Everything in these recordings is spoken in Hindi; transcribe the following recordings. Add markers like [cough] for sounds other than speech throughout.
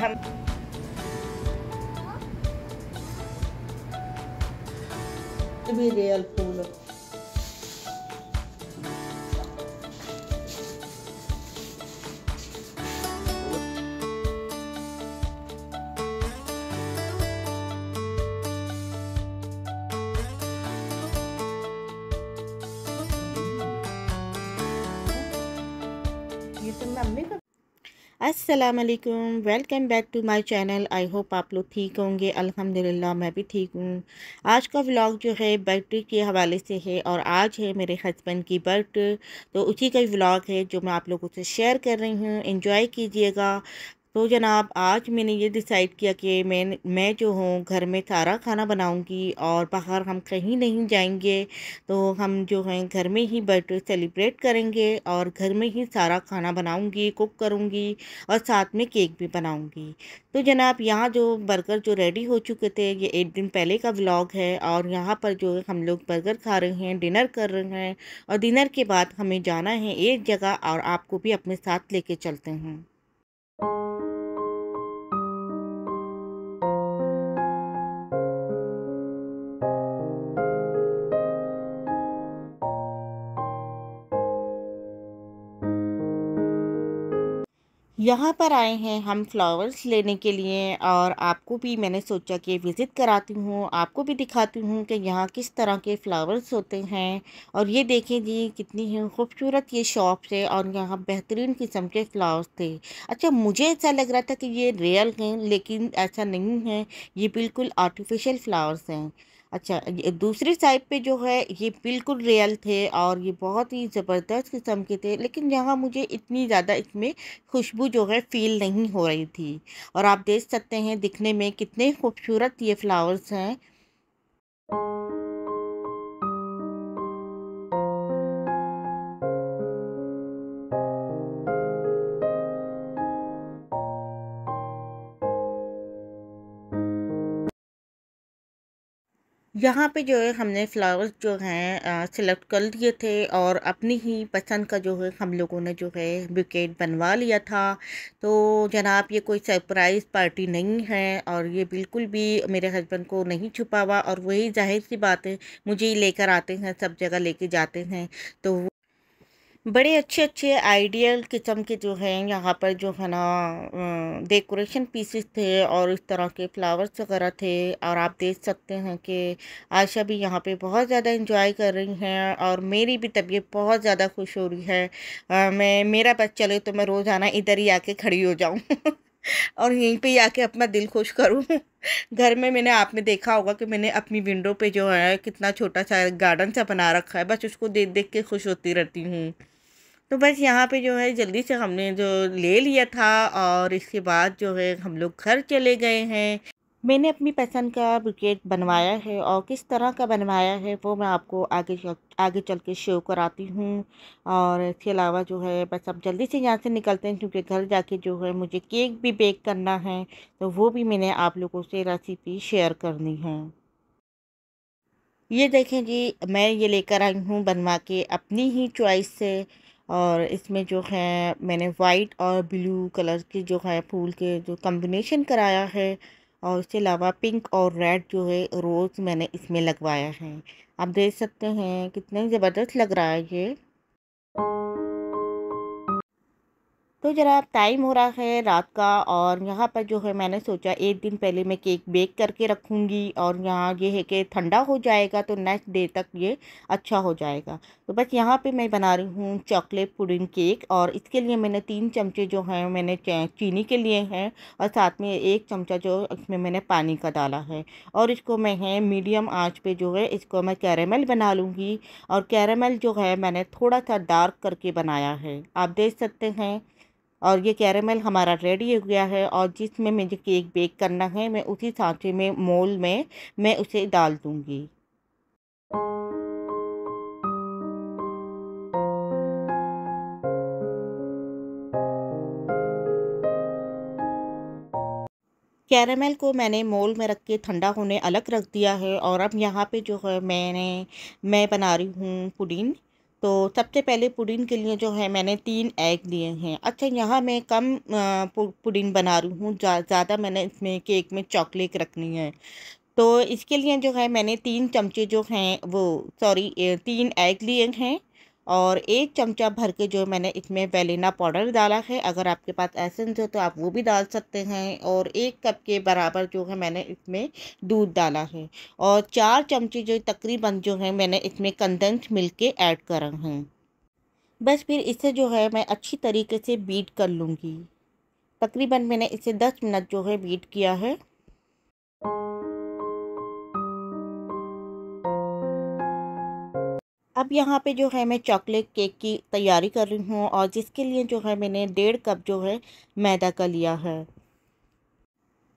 हम भी रियल फूल ये मम्मी तो असलकम welcome back to my channel I hope आप लोग ठीक होंगे अल्हम्दुलिल्लाह मैं भी ठीक हूँ आज का व्लॉग जो है बर्थडे के हवाले से है और आज है मेरे हस्बैंड की बर्थडे तो उसी का व्लॉग है जो मैं आप लोगों से शेयर कर रही हूँ इन्जॉय कीजिएगा तो जनाब आज मैंने ये डिसाइड किया कि मैं मैं जो हूँ घर में सारा खाना बनाऊँगी और बाहर हम कहीं नहीं जाएंगे तो हम जो हैं घर में ही बर्थडे सेलिब्रेट करेंगे और घर में ही सारा खाना बनाऊँगी कुक करूँगी और साथ में केक भी बनाऊँगी तो जनाब यहाँ जो बर्गर जो रेडी हो चुके थे ये एक दिन पहले का व्लॉग है और यहाँ पर जो हम लोग बर्गर खा रहे हैं डिनर कर रहे हैं और डिनर के बाद हमें जाना है एक जगह और आपको भी अपने साथ ले चलते हैं यहाँ पर आए हैं हम फ्लावर्स लेने के लिए और आपको भी मैंने सोचा कि विज़िट कराती हूँ आपको भी दिखाती हूँ कि यहाँ किस तरह के फ़्लावर्स होते हैं और ये देखें जी कितनी ही खूबसूरत ये शॉप है और यहाँ बेहतरीन किस्म के फ़्लावर्स थे अच्छा मुझे ऐसा लग रहा था कि ये रियल हैं लेकिन ऐसा नहीं है ये बिल्कुल आर्टिफिशल फ़्लावर्स हैं अच्छा दूसरी साइड पे जो है ये बिल्कुल रियल थे और ये बहुत ही ज़बरदस्त किस्म के थे लेकिन यहाँ मुझे इतनी ज़्यादा इसमें खुशबू जो है फ़ील नहीं हो रही थी और आप देख सकते हैं दिखने में कितने खूबसूरत ये फ़्लावर्स हैं यहाँ पे जो है हमने फ़्लावर्स जो हैं सिलेक्ट कर लिए थे और अपनी ही पसंद का जो है हम लोगों ने जो है बुकेट बनवा लिया था तो जनाब ये कोई सरप्राइज़ पार्टी नहीं है और ये बिल्कुल भी मेरे हस्बैंड को नहीं छुपा हुआ और वही जाहिर सी बात है मुझे ही लेकर आते हैं सब जगह लेके जाते हैं तो बड़े अच्छे अच्छे आइडियल किस्म के जो हैं यहाँ पर जो है ना डेकोरेशन पीसेस थे और इस तरह के फ्लावर्स वगैरह थे और आप देख सकते हैं कि आशा भी यहाँ पे बहुत ज़्यादा इंजॉय कर रही हैं और मेरी भी तबीयत बहुत ज़्यादा खुश हो रही है आ, मैं मेरा बस चले तो मैं रोज़ाना इधर ही आके खड़ी हो जाऊँ [laughs] और यहीं पे आके अपना दिल खुश करूँ [laughs] घर में मैंने आपने देखा होगा कि मैंने अपनी विंडो पे जो है कितना छोटा सा गार्डन सा बना रखा है बस उसको देख देख के खुश होती रहती हूँ तो बस यहाँ पे जो है जल्दी से हमने जो ले लिया था और इसके बाद जो है हम लोग घर चले गए हैं मैंने अपनी पसंद का बुकेट बनवाया है और किस तरह का बनवाया है वो मैं आपको आगे चल आगे चल के शो कराती हूँ और इसके अलावा जो है बस अब जल्दी से यहाँ से निकलते हैं क्योंकि घर जाके जो है मुझे केक भी बेक करना है तो वो भी मैंने आप लोगों से रेसिपी शेयर करनी है ये देखें जी मैं ये लेकर आई हूँ बनवा के अपनी ही चॉइस से और इसमें जो है मैंने वाइट और ब्लू कलर के जो है फूल के जो कम्बिनेशन कराया है और उसके अलावा पिंक और रेड जो है रोज़ मैंने इसमें लगवाया है आप देख सकते हैं कितना ज़बरदस्त लग रहा है ये तो ज़रा टाइम हो रहा है रात का और यहाँ पर जो है मैंने सोचा एक दिन पहले मैं केक बेक करके रखूँगी और यहाँ ये है कि ठंडा हो जाएगा तो नेक्स्ट डे तक ये अच्छा हो जाएगा तो बस यहाँ पे मैं बना रही हूँ चॉकलेट पुडिंग केक और इसके लिए मैंने तीन चमचे जो हैं मैंने चीनी के लिए हैं और साथ में एक चमचा जो इसमें मैंने पानी का डाला है और इसको मैं है मीडियम आँच पर जो है इसको मैं कैरेमल बना लूँगी और कैरेमल जो है मैंने थोड़ा सा डार्क करके बनाया है आप देख सकते हैं और ये कैरेमल हमारा रेडी हो गया है और जिसमें मुझे केक बेक करना है मैं उसी सांचे में मोल में मैं उसे डाल दूँगी कैरेमल को मैंने मोल में रख के ठंडा होने अलग रख दिया है और अब यहाँ पे जो है मैंने मैं बना रही हूँ पुडिंग तो सबसे पहले पुडिन के लिए जो है मैंने तीन एग लिए हैं अच्छा यहाँ मैं कम पुडिन बना रही हूँ ज़्यादा मैंने इसमें केक में चॉकलेट रखनी है तो इसके लिए जो है मैंने तीन चमचे जो हैं वो सॉरी तीन एग लिए हैं और एक चमचा भर के जो मैंने इसमें वेलिना पाउडर डाला है अगर आपके पास एसेंस हो तो आप वो भी डाल सकते हैं और एक कप के बराबर जो है मैंने इसमें दूध डाला है और चार चमचे जो तकरीबन जो है मैंने इसमें कंडेंस मिल्क के ऐड करा है बस फिर इसे जो है मैं अच्छी तरीके से बीट कर लूँगी तकरीबन मैंने इसे दस मिनट जो है बीट किया है अब यहाँ पे जो है मैं चॉकलेट केक की तैयारी कर रही हूँ और जिसके लिए जो है मैंने डेढ़ कप जो है मैदा का लिया है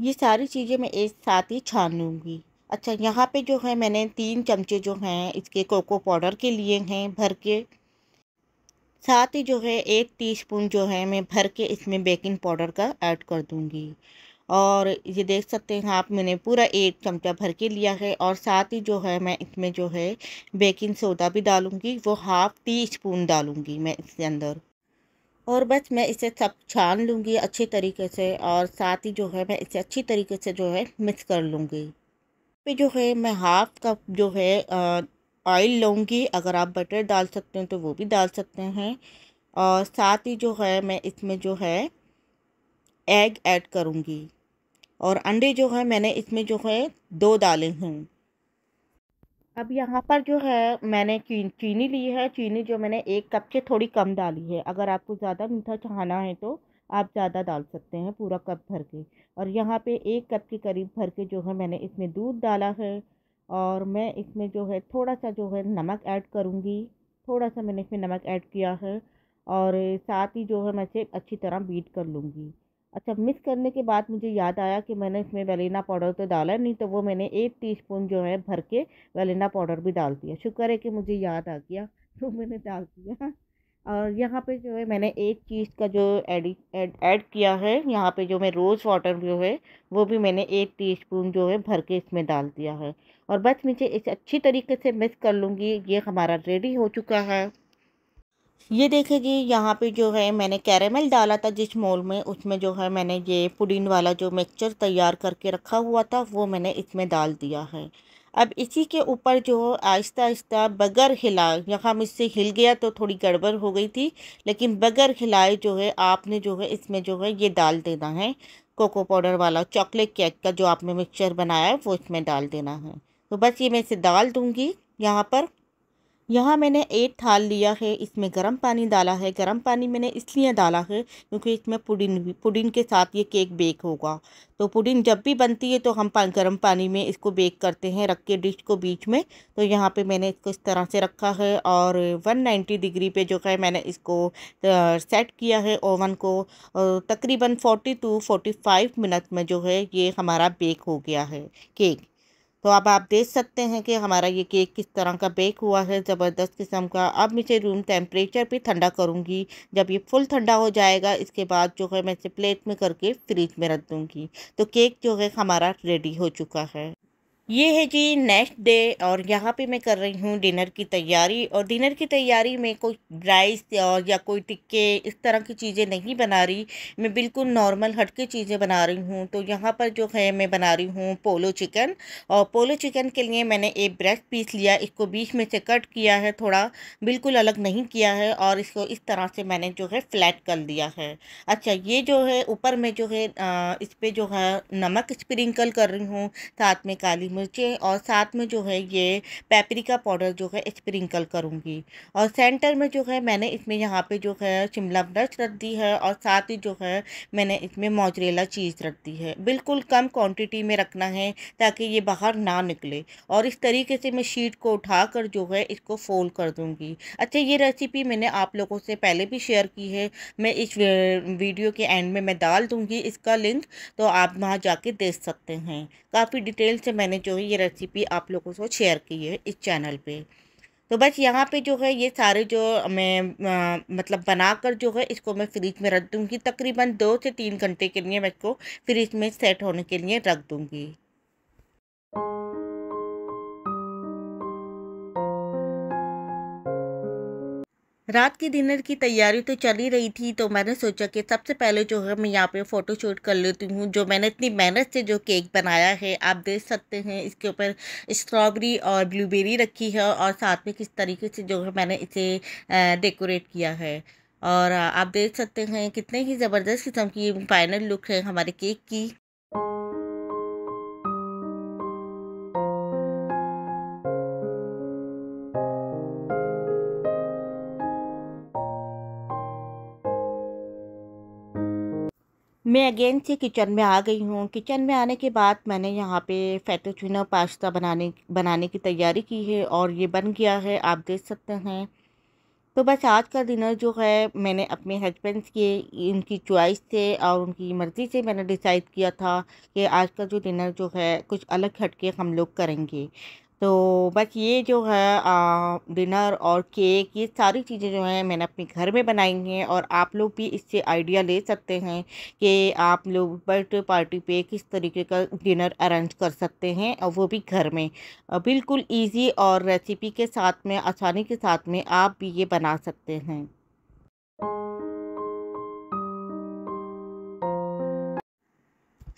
ये सारी चीज़ें मैं एक साथ ही छान लूँगी अच्छा यहाँ पे जो है मैंने तीन चमचे जो हैं इसके कोको पाउडर के लिए हैं भर के साथ ही जो है एक टी जो है मैं भर के इसमें बेकिंग पाउडर का ऐड कर दूँगी और ये देख सकते हैं आप मैंने पूरा एक चमचा भर के लिया है और साथ ही जो है मैं इसमें जो है बेकिंग सोडा भी डालूँगी वो हाफ़ टी स्पून डालूँगी मैं इसके अंदर और बस मैं इसे सब छान लूँगी अच्छे तरीके से और साथ ही जो है मैं इसे अच्छी तरीके से जो है मिक्स कर लूँगी फिर जो है मैं हाफ़ कप जो है ऑयल लूँगी अगर आप बटर डाल सकते हैं तो वो भी डाल सकते हैं और साथ ही जो है मैं इसमें जो है एग ऐड करूँगी और अंडे जो है मैंने इसमें जो है दो डाले हैं अब यहाँ पर जो है मैंने चीन चीनी ली है चीनी जो मैंने एक कप से थोड़ी कम डाली है अगर आपको ज़्यादा मीठा चाहना है तो आप ज़्यादा डाल सकते हैं पूरा कप भर के और यहाँ पे एक कप के करीब भर के जो है मैंने इसमें दूध डाला है और मैं इसमें जो है थोड़ा सा जो है नमक ऐड करूँगी थोड़ा सा मैंने इसमें नमक ऐड किया है और साथ ही जो है मैं इसे अच्छी तरह बीट कर लूँगी अच्छा मिक्स करने के बाद मुझे याद आया कि मैंने इसमें वेलिना पाउडर तो डाला नहीं तो वो मैंने एक टीस्पून जो है भर के वेलिना पाउडर भी डाल दिया शुक्र है कि मुझे याद आ गया तो [laughs] मैंने डाल दिया और यहाँ पे जो है मैंने एक चीज़ का जो एड ऐड किया है यहाँ पे जो मैं रोज़ वाटर जो है वो भी मैंने एक स्पून जो है भर के इसमें डाल दिया है और बस मुझे इसे अच्छी तरीके से मिक्स कर लूँगी ये हमारा रेडी हो चुका है ये देखिए जी यहाँ पे जो है मैंने कैरेमल डाला था जिस मोल में उसमें जो है मैंने ये पुडिन वाला जो मिक्सचर तैयार करके रखा हुआ था वो मैंने इसमें डाल दिया है अब इसी के ऊपर जो आहिस्ता आहिस्ता बगैर हिलाए यहाँ मुझसे हिल गया तो थोड़ी गड़बड़ हो गई थी लेकिन बगैर हिलाए जो है आपने जो है इसमें जो है ये डाल देना है कोको पाउडर वाला चॉकलेट केक का जो आपने मिक्सचर बनाया है वो इसमें डाल देना है तो बस ये मैं इसे डाल दूँगी यहाँ पर यहाँ मैंने एक थाल लिया है इसमें गर्म पानी डाला है गर्म पानी मैंने इसलिए डाला है क्योंकि इसमें पुडिन पुडिन के साथ ये केक बेक होगा तो पुडिन जब भी बनती है तो हम पा, गर्म पानी में इसको बेक करते हैं रख के डिश को बीच में तो यहाँ पे मैंने इसको इस तरह से रखा है और 190 डिग्री पे जो है मैंने इसको सेट किया है ओवन को तकरीबन फोर्टी टू 45 मिनट में जो है ये हमारा बेक हो गया है केक तो अब आप देख सकते हैं कि हमारा ये केक किस तरह का बेक हुआ है ज़बरदस्त किस्म का अब मैं इसे रूम टेम्परेचर पे ठंडा करूँगी जब ये फुल ठंडा हो जाएगा इसके बाद जो है मैं इसे प्लेट में करके फ्रिज में रख दूँगी तो केक जो है हमारा रेडी हो चुका है ये है जी नेक्स्ट डे और यहाँ पे मैं कर रही हूँ डिनर की तैयारी और डिनर की तैयारी में कोई राइस या कोई टिक्के इस तरह की चीज़ें नहीं बना रही मैं बिल्कुल नॉर्मल हटके चीज़ें बना रही हूँ तो यहाँ पर जो है मैं बना रही हूँ पोलो चिकन और पोलो चिकन के लिए मैंने एक ब्रेस्ट पीस लिया इसको बीच में से कट किया है थोड़ा बिल्कुल अलग नहीं किया है और इसको इस तरह से मैंने जो है फ्लैट कर दिया है अच्छा ये जो है ऊपर में जो है इस पर जो है नमक स्प्रिंकल कर रही हूँ साथ में काली मिर्चें और साथ में जो है ये पेपरिका पाउडर जो है स्प्रिंकल करूँगी और सेंटर में जो है मैंने इसमें यहाँ पे जो है शिमला मिर्च रख दी है और साथ ही जो है मैंने इसमें मोजरेला चीज़ रख दी है बिल्कुल कम क्वांटिटी में रखना है ताकि ये बाहर ना निकले और इस तरीके से मैं शीट को उठा कर जो है इसको फोल्ड कर दूँगी अच्छा ये रेसिपी मैंने आप लोगों से पहले भी शेयर की है मैं इस वीडियो के एंड में मैं डाल दूँगी इसका लिंक तो आप वहाँ जाके देख सकते हैं काफ़ी डिटेल से मैंने जो जो है ये रेसिपी आप लोगों से शेयर की है इस चैनल पे तो बस यहाँ पे जो है ये सारे जो मैं आ, मतलब बनाकर जो है इसको मैं फ्रिज में रख दूँगी तकरीबन दो से तीन घंटे के लिए मैं इसको फ्रिज में सेट होने के लिए रख दूँगी रात की डिनर की तैयारी तो चल ही रही थी तो मैंने सोचा कि सबसे पहले जो है मैं यहाँ पे फ़ोटो शूट कर लेती हूँ जो मैंने इतनी मेहनत से जो केक बनाया है आप देख सकते हैं इसके ऊपर स्ट्रॉबेरी और ब्लूबेरी रखी है और साथ में किस तरीके से जो है मैंने इसे डेकोरेट किया है और आप देख सकते हैं कितने ही ज़बरदस्त किस्म की फाइनल लुक है हमारे केक की मैं अगेन से किचन में आ गई हूँ किचन में आने के बाद मैंने यहाँ पे फैटोचुना पास्ता बनाने बनाने की तैयारी की है और ये बन गया है आप देख सकते हैं तो बस आज का डिनर जो है मैंने अपने हस्बैंड के इनकी चॉइस से और उनकी मर्ज़ी से मैंने डिसाइड किया था कि आज का जो डिनर जो है कुछ अलग हटके हम लोग करेंगे तो बस ये जो है डिनर और केक ये सारी चीज़ें जो हैं मैंने अपने घर में बनाई हैं और आप लोग भी इससे आइडिया ले सकते हैं कि आप लोग बर्थडे पार्टी पे किस तरीके का डिनर अरेंज कर सकते हैं और वो भी घर में बिल्कुल इजी और रेसिपी के साथ में आसानी के साथ में आप भी ये बना सकते हैं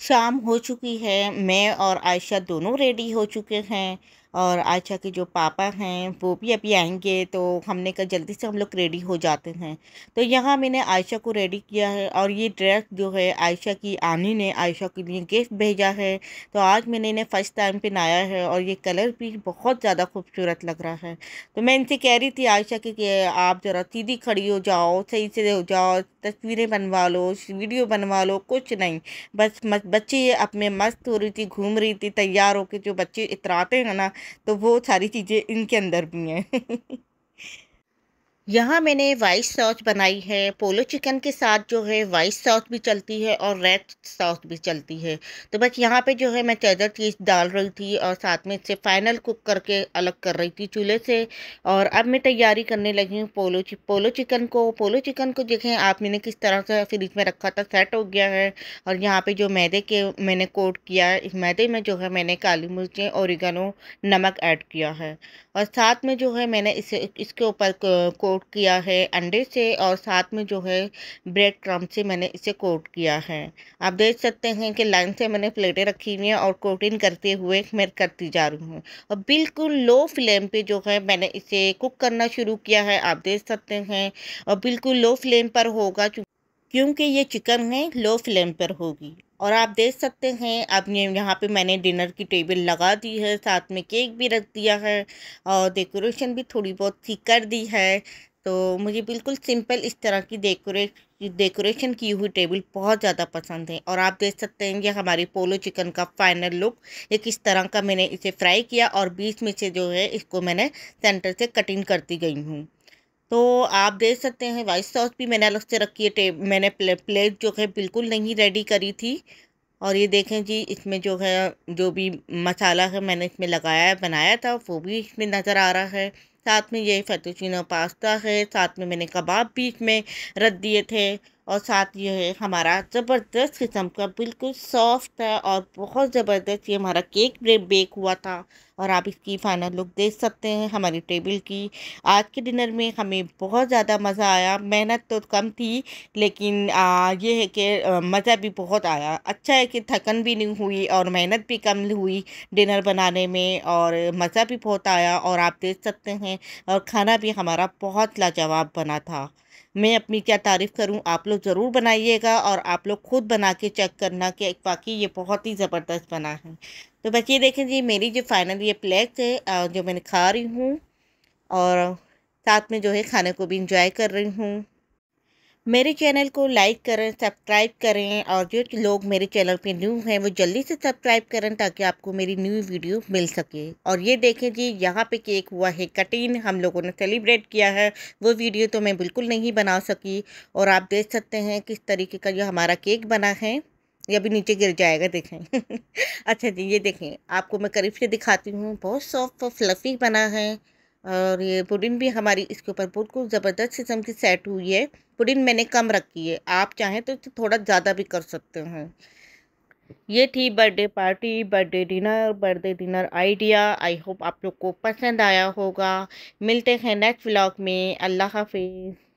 शाम हो चुकी है मैं और आयशा दोनों रेडी हो चुके हैं और आयशा के जो पापा हैं वो भी अभी आएंगे तो हमने कहा जल्दी से हम लोग रेडी हो जाते हैं तो यहाँ मैंने आयशा को रेडी किया है और ये ड्रेस जो है आयशा की आनी ने आयशा के लिए गिफ्ट भेजा है तो आज मैंने इन्हें फ़र्स्ट टाइम पहनाया है और ये कलर भी बहुत ज़्यादा खूबसूरत लग रहा है तो मैं इनसे कह रही थी आयशा के कि आप ज़रा सीधी खड़ी हो जाओ सही से हो जाओ तस्वीरें बनवा लो वीडियो बनवा लो कुछ नहीं बस बच्चे अपने मस्त हो रही थी घूम रही थी तैयार होकर जो बच्चे इतराते हैं ना तो वो सारी चीज़ें इनके अंदर भी हैं [laughs] यहाँ मैंने वाइट सॉस बनाई है पोलो चिकन के साथ जो है वाइट सॉस भी चलती है और रेड सॉस भी चलती है तो बस यहाँ पे जो है मैं चेदर चीज़ डाल रही थी और साथ में इसे फाइनल कुक करके अलग कर रही थी चूल्हे से और अब मैं तैयारी करने लगी हूँ पोलो चि, पोलो चिकन को पोलो चिकन को देखें आप मैंने किस तरह से फ्रिज में रखा था सेट हो गया है और यहाँ पर जो मैदे के मैंने कोट किया है इस मैदे में जो है मैंने काली मिर्चें और नमक ऐड किया है और साथ में जो है मैंने इसे इसके ऊपर कोट किया है अंडे से और साथ में जो है ब्रेड क्रम से मैंने इसे कोट किया है आप देख सकते हैं कि लाइन से मैंने प्लेटें रखी हुई हैं और कोटिंग करते हुए मैं करती जा रही हूँ और बिल्कुल लो फ्लेम पे जो है मैंने इसे कुक करना शुरू किया है आप देख सकते हैं और बिल्कुल लो फ्लेम पर होगा क्योंकि ये चिकन है लो फ्लेम पर होगी और आप देख सकते हैं अब ये यहाँ पे मैंने डिनर की टेबल लगा दी है साथ में केक भी रख दिया है और डेकोरेशन भी थोड़ी बहुत सी कर दी है तो मुझे बिल्कुल सिंपल इस तरह की डेकोरे डेकोरेशन की हुई टेबल बहुत ज़्यादा पसंद है और आप देख सकते हैं ये हमारी पोलो चिकन का फाइनल लुक ये किस तरह का मैंने इसे फ्राई किया और बीच में से जो है इसको मैंने सेंटर से कटिंग करती गई हूँ तो आप देख सकते हैं वाइट सॉस भी मैंने अलग से रखी है टेब मैंने प्ले, प्लेट जो है बिल्कुल नहीं रेडी करी थी और ये देखें जी इसमें जो है जो भी मसाला है मैंने इसमें लगाया बनाया था वो भी इसमें नज़र आ रहा है साथ में ये फैतुचिनो पास्ता है साथ में मैंने कबाब भी इसमें रख दिए थे और साथ ये है हमारा ज़बरदस्त किस्म का बिल्कुल सॉफ्ट है और बहुत ज़बरदस्त ये हमारा केक ब्रेक बेक हुआ था और आप इसकी फाइनल लुक देख सकते हैं हमारी टेबल की आज के डिनर में हमें बहुत ज़्यादा मज़ा आया मेहनत तो कम थी लेकिन आ, ये है कि मज़ा भी बहुत आया अच्छा है कि थकन भी नहीं हुई और मेहनत भी कम हुई डिनर बनाने में और मज़ा भी बहुत आया और आप देख सकते हैं और खाना भी हमारा बहुत लाजवाब बना था मैं अपनी क्या तारीफ़ करूँ आप लोग ज़रूर बनाइएगा और आप लोग ख़ुद बना के चेक करना कि वाकई ये बहुत ही ज़बरदस्त बना है तो ये देखें जी मेरी जो फाइनल ये प्लेक है जो मैंने खा रही हूँ और साथ में जो है खाने को भी इंजॉय कर रही हूँ मेरे चैनल को लाइक करें सब्सक्राइब करें और जो लोग मेरे चैनल पे न्यू हैं वो जल्दी से सब्सक्राइब करें ताकि आपको मेरी न्यू वीडियो मिल सके और ये देखें जी यहाँ पे केक हुआ है कटिन हम लोगों ने सेलिब्रेट किया है वो वीडियो तो मैं बिल्कुल नहीं बना सकी और आप देख सकते हैं किस तरीके का जो हमारा केक बना है ये अभी नीचे गिर जाएगा देखें [laughs] अच्छा जी ये देखें आपको मैं करीब से दिखाती हूँ बहुत सॉफ्ट और फ्लफ़ी बना है और ये पुडिन भी हमारी इसके ऊपर बिल्कुल ज़बरदस्त किस्म की सेट हुई है पुडिन मैंने कम रखी है आप चाहें तो इसे थोड़ा ज़्यादा भी कर सकते हैं ये थी birthday party birthday dinner birthday dinner idea I hope आप लोग को पसंद आया होगा मिलते हैं नेक्स्ट व्लॉग में अल्लाह हाफिज़